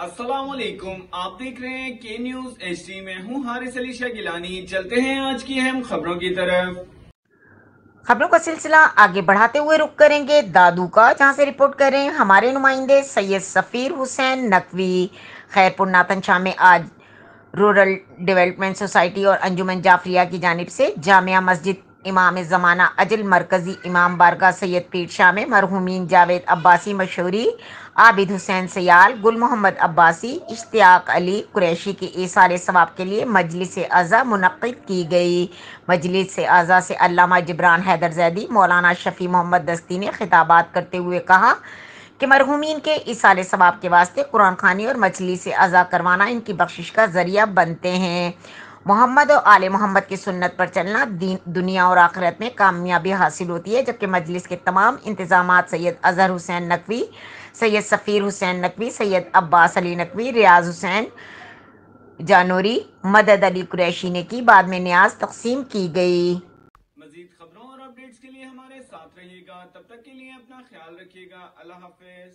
अस्सलाम वालेकुम आप देख रहे हैं के न्यूज एच में हूँ हारिस अली शाह गिलानी चलते हैं आज की अहम खबरों की तरफ खबरों का सिलसिला आगे बढ़ाते हुए रुक करेंगे दादू का जहां से रिपोर्ट करें हमारे नुमाइंदे सैयद सफ़ीर हुसैन नकवी खैरपुर नातन शाह में आज रूरल डेवलपमेंट सोसाइटी और अंजुमन जाफरिया की जानब से जामिया मस्जिद इमाम ज़माना अजल मरकज़ी इमाम बारगा सैद पीर शाह में मरहूमिन जावेद अब्बासी मशहूरी आबिद हुसैन सयाल गुल मोहम्मद अब्बासी इश्तियाक अली कुरैशी के इसार सवाब के लिए मजलिस अज़ा मुनद की गई मजलिस अज़ा से अल्लामा जबरान हैदर जैदी मौलाना शफ़ी मोहम्मद दस्ती ने खिताबात करते हुए कहा कि मरहूमिन के इसार सवाब के वास्ते कुरान खानी और मछली से अज़ा करवाना इनकी बख्शिश का ज़रिया बनते हैं मोहम्मद और आल मोहम्मद की सुन्नत पर चलना दुनिया और आखिरत में कामयाबी हासिल होती है जबकि मजलिस के तमाम इंतजाम सैयद अजहर हुसैन नकवी सैयद सफ़ीर हुसैन नकवी सैयद अब्बास अली नकवी रियाज हुसैन जानोरी मदद अली कुरैशी ने की बाद में न्याज तकसीम की गई मजीद खबरों और अपडेट्स के लिए हमारे साथ रहिएगा तब तक के लिए अपना ख्याल रखिएगा अल्लाह हाफिज